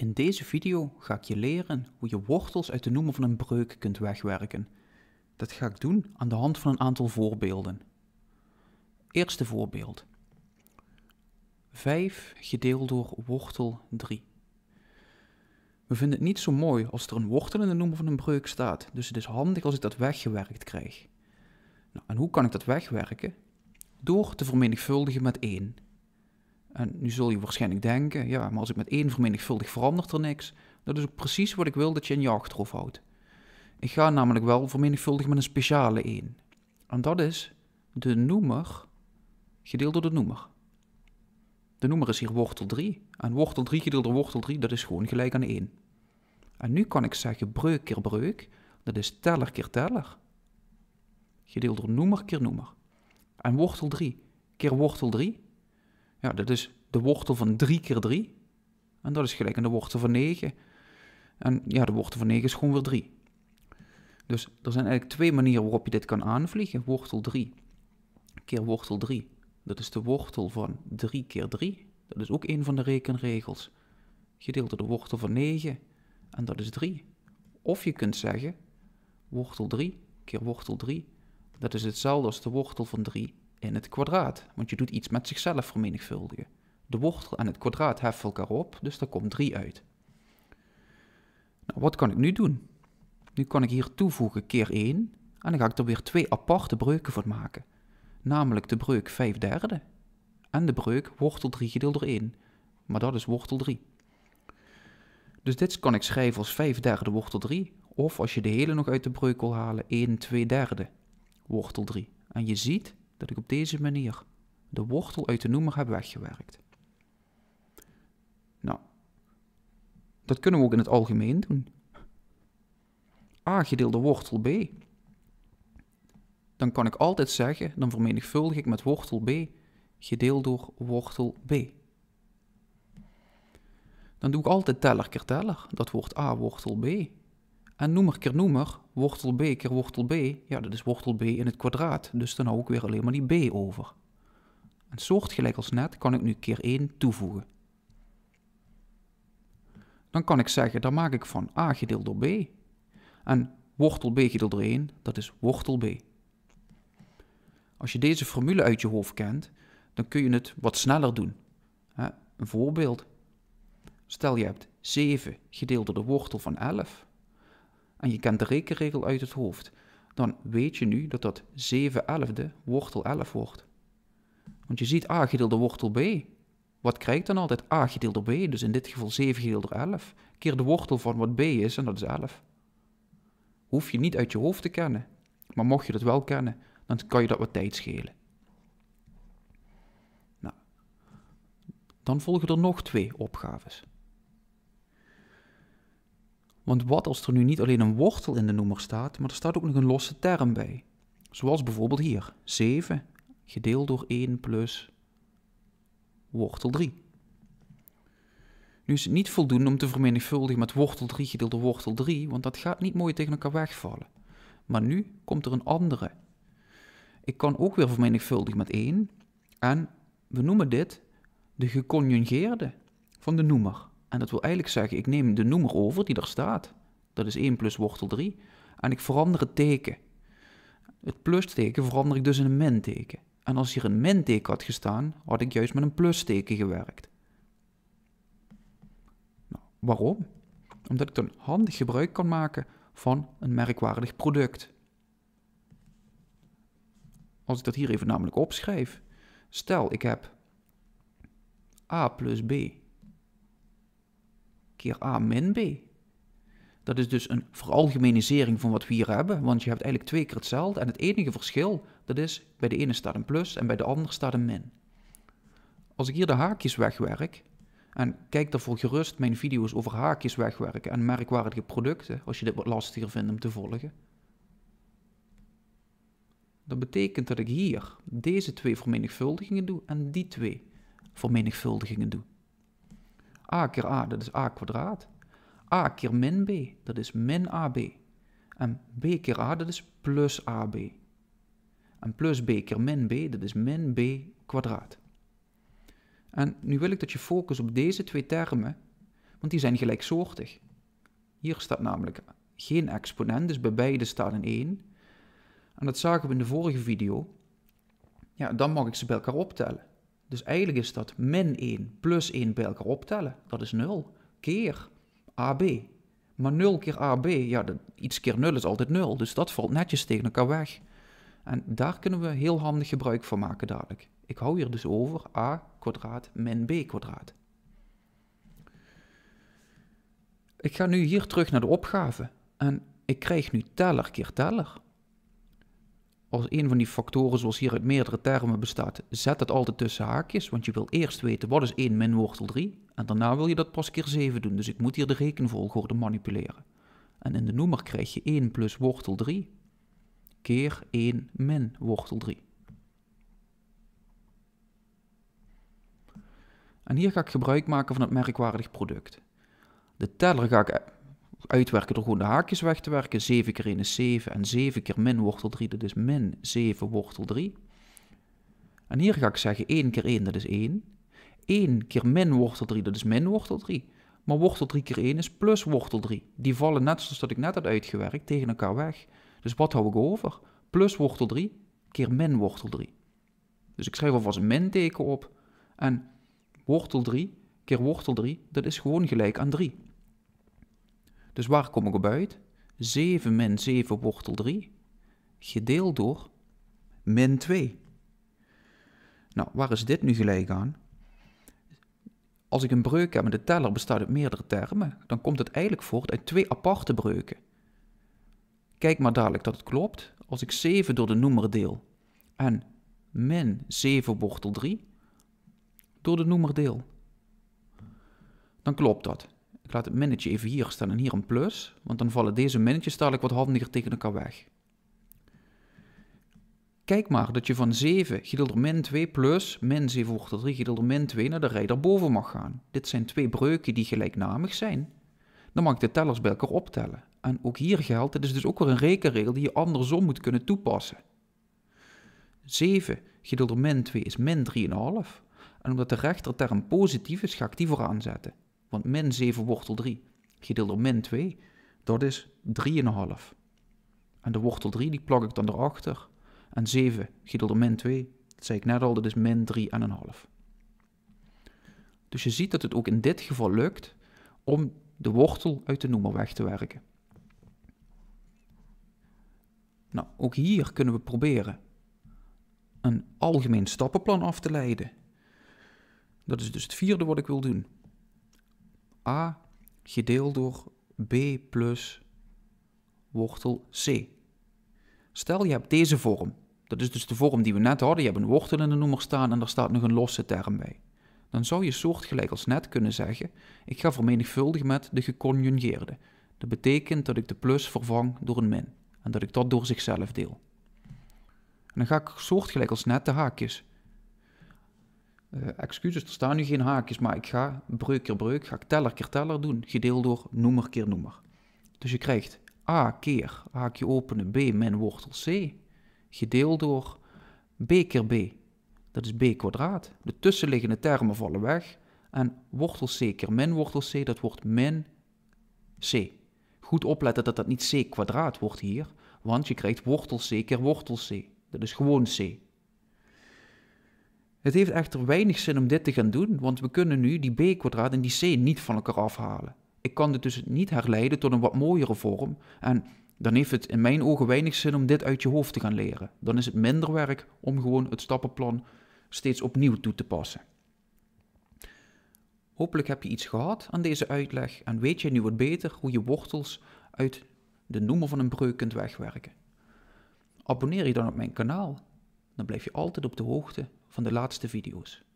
In deze video ga ik je leren hoe je wortels uit de noemer van een breuk kunt wegwerken. Dat ga ik doen aan de hand van een aantal voorbeelden. Eerste voorbeeld. 5 gedeeld door wortel 3. We vinden het niet zo mooi als er een wortel in de noemer van een breuk staat, dus het is handig als ik dat weggewerkt krijg. Nou, en hoe kan ik dat wegwerken? Door te vermenigvuldigen met 1. En nu zul je waarschijnlijk denken, ja, maar als ik met 1 vermenigvuldig verandert er niks. Dat is ook precies wat ik wil dat je in je achterhoofd houdt. Ik ga namelijk wel vermenigvuldigen met een speciale 1. En dat is de noemer gedeeld door de noemer. De noemer is hier wortel 3. En wortel 3 gedeeld door wortel 3, dat is gewoon gelijk aan 1. En nu kan ik zeggen breuk keer breuk, dat is teller keer teller. Gedeeld door noemer keer noemer. En wortel 3 keer wortel 3, ja, dat is de wortel van 3 keer 3. En dat is gelijk aan de wortel van 9. En ja, de wortel van 9 is gewoon weer 3. Dus er zijn eigenlijk twee manieren waarop je dit kan aanvliegen. Wortel 3 keer wortel 3. Dat is de wortel van 3 keer 3. Dat is ook een van de rekenregels. Gedeeld door de wortel van 9. En dat is 3. Of je kunt zeggen, wortel 3 keer wortel 3. Dat is hetzelfde als de wortel van 3 in het kwadraat. Want je doet iets met zichzelf vermenigvuldigen. De wortel en het kwadraat heffen elkaar op, dus er komt 3 uit. Nou, wat kan ik nu doen? Nu kan ik hier toevoegen keer 1 en dan ga ik er weer twee aparte breuken van maken. Namelijk de breuk 5 derde en de breuk wortel 3 gedeeld door 1. Maar dat is wortel 3. Dus dit kan ik schrijven als 5 derde wortel 3. Of als je de hele nog uit de breuk wil halen, 1 2 derde wortel 3. En je ziet, dat ik op deze manier de wortel uit de noemer heb weggewerkt. Nou, dat kunnen we ook in het algemeen doen. a gedeeld door wortel b. Dan kan ik altijd zeggen, dan vermenigvuldig ik met wortel b gedeeld door wortel b. Dan doe ik altijd teller keer teller. Dat wordt a wortel b en noemer keer noemer, wortel b keer wortel b, ja dat is wortel b in het kwadraat. Dus dan hou ik weer alleen maar die b over. En soortgelijk als net kan ik nu keer 1 toevoegen. Dan kan ik zeggen, daar maak ik van a gedeeld door b. En wortel b gedeeld door 1, dat is wortel b. Als je deze formule uit je hoofd kent, dan kun je het wat sneller doen. Een voorbeeld. Stel je hebt 7 gedeeld door de wortel van 11 en je kent de rekenregel uit het hoofd, dan weet je nu dat dat 7 elfde wortel 11 wordt. Want je ziet a gedeeld door wortel b. Wat krijg dan altijd? a gedeeld door b, dus in dit geval 7 gedeeld door 11, keer de wortel van wat b is en dat is 11. Hoef je niet uit je hoofd te kennen, maar mocht je dat wel kennen, dan kan je dat wat tijd schelen. Nou, dan volgen er nog twee opgaves. Want wat als er nu niet alleen een wortel in de noemer staat, maar er staat ook nog een losse term bij? Zoals bijvoorbeeld hier, 7 gedeeld door 1 plus wortel 3. Nu is het niet voldoende om te vermenigvuldigen met wortel 3 gedeeld door wortel 3, want dat gaat niet mooi tegen elkaar wegvallen. Maar nu komt er een andere. Ik kan ook weer vermenigvuldigen met 1 en we noemen dit de geconjugeerde van de noemer. En dat wil eigenlijk zeggen, ik neem de noemer over die er staat. Dat is 1 plus wortel 3. En ik verander het teken. Het plusteken verander ik dus in een minteken. En als hier een minteken had gestaan, had ik juist met een plusteken gewerkt. Nou, waarom? Omdat ik dan handig gebruik kan maken van een merkwaardig product. Als ik dat hier even namelijk opschrijf. Stel, ik heb a plus b keer A min B. Dat is dus een veralgemenisering van wat we hier hebben, want je hebt eigenlijk twee keer hetzelfde. En het enige verschil, dat is bij de ene staat een plus en bij de andere staat een min. Als ik hier de haakjes wegwerk, en kijk daarvoor gerust mijn video's over haakjes wegwerken en merkwaardige producten, als je dit wat lastiger vindt om te volgen. Dat betekent dat ik hier deze twee vermenigvuldigingen doe en die twee vermenigvuldigingen doe a keer a, dat is a kwadraat. a keer min b, dat is min ab. En b keer a, dat is plus ab. En plus b keer min b, dat is min b kwadraat. En nu wil ik dat je focus op deze twee termen, want die zijn gelijksoortig. Hier staat namelijk geen exponent, dus bij beide staat een 1. En dat zagen we in de vorige video. Ja, dan mag ik ze bij elkaar optellen. Dus eigenlijk is dat min 1 plus 1 bij elkaar optellen. Dat is 0 keer AB. Maar 0 keer AB, ja, iets keer 0 is altijd 0. Dus dat valt netjes tegen elkaar weg. En daar kunnen we heel handig gebruik van maken dadelijk. Ik hou hier dus over a kwadraat min b kwadraat. Ik ga nu hier terug naar de opgave. En ik krijg nu teller keer teller als een van die factoren zoals hier uit meerdere termen bestaat, zet dat altijd tussen haakjes, want je wil eerst weten wat is 1 min wortel 3 en daarna wil je dat pas keer 7 doen, dus ik moet hier de rekenvolgorde manipuleren. En in de noemer krijg je 1 plus wortel 3 keer 1 min wortel 3. En hier ga ik gebruik maken van het merkwaardig product. De teller ga ik uitwerken door gewoon de haakjes weg te werken. 7 keer 1 is 7 en 7 keer min wortel 3, dat is min 7 wortel 3. En hier ga ik zeggen 1 keer 1, dat is 1. 1 keer min wortel 3, dat is min wortel 3. Maar wortel 3 keer 1 is plus wortel 3. Die vallen net zoals dat ik net had uitgewerkt tegen elkaar weg. Dus wat hou ik over? Plus wortel 3 keer min wortel 3. Dus ik schrijf alvast een min teken op. En wortel 3 keer wortel 3, dat is gewoon gelijk aan 3. Dus waar kom ik op uit? 7 min 7 wortel 3 gedeeld door min 2. Nou, waar is dit nu gelijk aan? Als ik een breuk heb met de teller bestaat uit meerdere termen, dan komt het eigenlijk voort uit twee aparte breuken. Kijk maar dadelijk dat het klopt. Als ik 7 door de noemer deel en min 7 wortel 3 door de noemer deel, dan klopt dat. Ik laat het minnetje even hier staan en hier een plus, want dan vallen deze minnetjes dadelijk wat handiger tegen elkaar weg. Kijk maar dat je van 7 gedeeld door min 2 plus min 7 wordt 3 gedeeld door min 2 naar de rij daarboven mag gaan. Dit zijn twee breuken die gelijknamig zijn. Dan mag ik de tellers bij elkaar optellen. En ook hier geldt, Dit is dus ook weer een rekenregel die je andersom moet kunnen toepassen. 7 gedeeld door min 2 is min 3,5. En omdat de rechterterm positief is, ga ik die vooraan zetten. Want min 7 wortel 3 gedeeld door min 2, dat is 3,5. En de wortel 3 die plak ik dan erachter. En 7 gedeeld door min 2, dat zei ik net al, dat is min 3,5. Dus je ziet dat het ook in dit geval lukt om de wortel uit de noemer weg te werken. Nou, ook hier kunnen we proberen een algemeen stappenplan af te leiden. Dat is dus het vierde wat ik wil doen a gedeeld door b plus wortel c. Stel je hebt deze vorm. Dat is dus de vorm die we net hadden. Je hebt een wortel in de noemer staan en daar staat nog een losse term bij. Dan zou je soortgelijk als net kunnen zeggen, ik ga vermenigvuldigen met de geconjugeerde. Dat betekent dat ik de plus vervang door een min en dat ik dat door zichzelf deel. En dan ga ik soortgelijk als net de haakjes. Eh, excuses, er staan nu geen haakjes, maar ik ga breuk keer breuk, ga teller keer teller doen, gedeeld door noemer keer noemer. Dus je krijgt a keer haakje openen b min wortel c, gedeeld door b keer b. Dat is b kwadraat. De tussenliggende termen vallen weg en wortel c keer min wortel c, dat wordt min c. Goed opletten dat dat niet c kwadraat wordt hier, want je krijgt wortel c keer wortel c. Dat is gewoon c. Het heeft echter weinig zin om dit te gaan doen, want we kunnen nu die b-kwadraat en die c niet van elkaar afhalen. Ik kan dit dus niet herleiden tot een wat mooiere vorm en dan heeft het in mijn ogen weinig zin om dit uit je hoofd te gaan leren. Dan is het minder werk om gewoon het stappenplan steeds opnieuw toe te passen. Hopelijk heb je iets gehad aan deze uitleg en weet je nu wat beter hoe je wortels uit de noemer van een breuk kunt wegwerken. Abonneer je dan op mijn kanaal, dan blijf je altijd op de hoogte van de laatste video's.